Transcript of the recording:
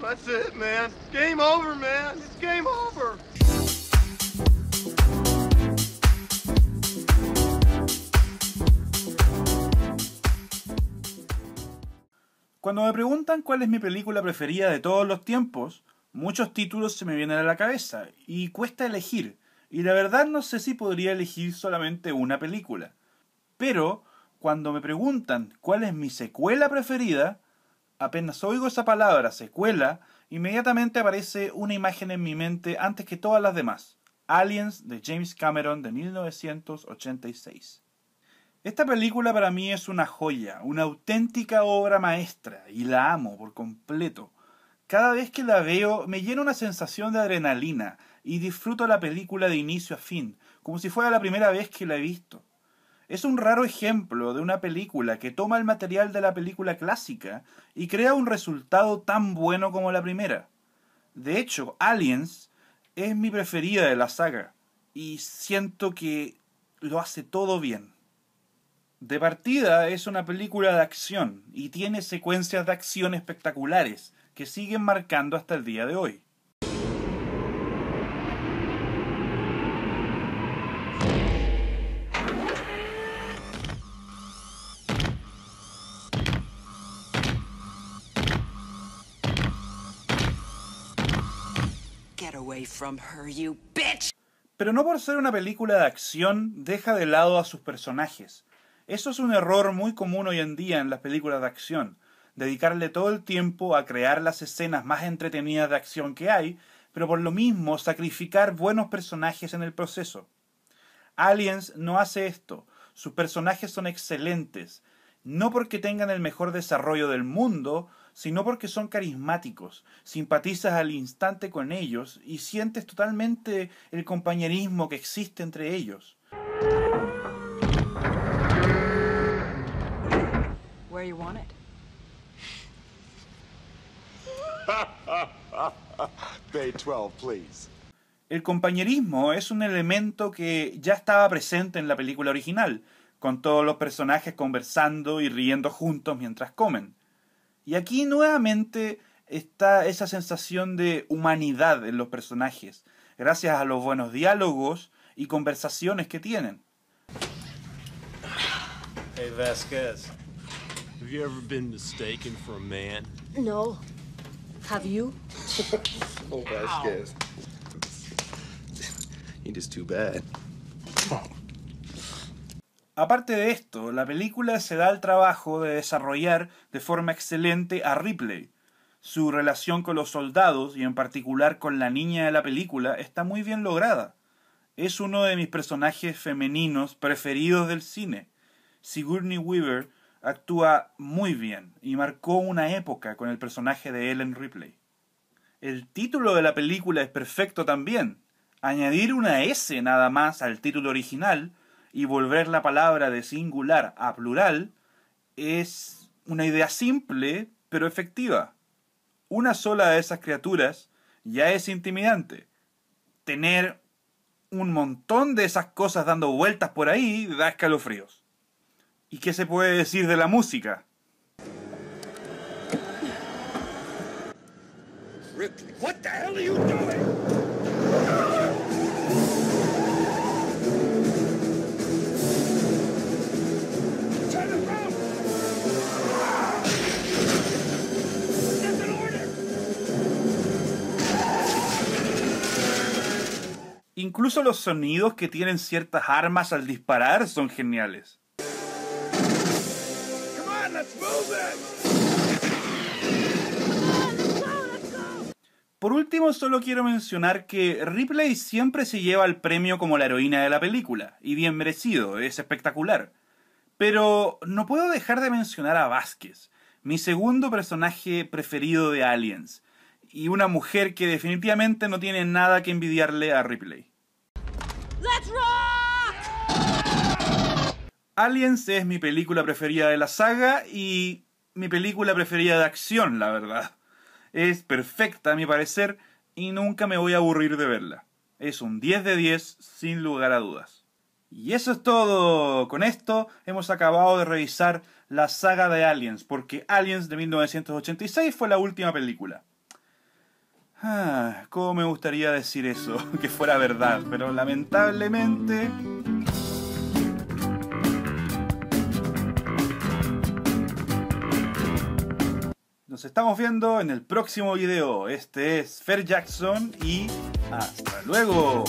That's it, man. Game over, man. It's game over. Cuando me preguntan cuál es mi película preferida de todos los tiempos, muchos títulos se me vienen a la cabeza y cuesta elegir. Y la verdad no sé si podría elegir solamente una película. Pero cuando me preguntan cuál es mi secuela preferida, Apenas oigo esa palabra, secuela, inmediatamente aparece una imagen en mi mente antes que todas las demás. Aliens de James Cameron de 1986. Esta película para mí es una joya, una auténtica obra maestra, y la amo por completo. Cada vez que la veo me llena una sensación de adrenalina y disfruto la película de inicio a fin, como si fuera la primera vez que la he visto. Es un raro ejemplo de una película que toma el material de la película clásica y crea un resultado tan bueno como la primera. De hecho, Aliens es mi preferida de la saga y siento que lo hace todo bien. De partida es una película de acción y tiene secuencias de acción espectaculares que siguen marcando hasta el día de hoy. Pero no por ser una película de acción deja de lado a sus personajes. Eso es un error muy común hoy en día en las películas de acción, dedicarle todo el tiempo a crear las escenas más entretenidas de acción que hay, pero por lo mismo sacrificar buenos personajes en el proceso. Aliens no hace esto, sus personajes son excelentes, no porque tengan el mejor desarrollo del mundo, sino porque son carismáticos, simpatizas al instante con ellos y sientes totalmente el compañerismo que existe entre ellos. El compañerismo es un elemento que ya estaba presente en la película original, con todos los personajes conversando y riendo juntos mientras comen. Y aquí nuevamente está esa sensación de humanidad en los personajes, gracias a los buenos diálogos y conversaciones que tienen. Hey Vasquez, have you ever been mistaken for a man? No. Have you? oh Vasquez. It just too bad. Aparte de esto, la película se da el trabajo de desarrollar de forma excelente a Ripley. Su relación con los soldados y en particular con la niña de la película está muy bien lograda. Es uno de mis personajes femeninos preferidos del cine. Sigourney Weaver actúa muy bien y marcó una época con el personaje de Ellen Ripley. El título de la película es perfecto también. Añadir una S nada más al título original y volver la palabra de singular a plural es una idea simple pero efectiva. Una sola de esas criaturas ya es intimidante. Tener un montón de esas cosas dando vueltas por ahí da escalofríos. ¿Y qué se puede decir de la música? Incluso los sonidos que tienen ciertas armas al disparar son geniales. Por último, solo quiero mencionar que Ripley siempre se lleva el premio como la heroína de la película, y bien merecido, es espectacular. Pero no puedo dejar de mencionar a Vázquez, mi segundo personaje preferido de Aliens, y una mujer que definitivamente no tiene nada que envidiarle a Ripley. Let's rock! Aliens es mi película preferida de la saga y mi película preferida de acción, la verdad. Es perfecta a mi parecer y nunca me voy a aburrir de verla. Es un 10 de 10 sin lugar a dudas. Y eso es todo. Con esto hemos acabado de revisar la saga de Aliens, porque Aliens de 1986 fue la última película. Ah, cómo me gustaría decir eso, que fuera verdad, pero lamentablemente... Nos estamos viendo en el próximo video. Este es Fer Jackson y hasta luego.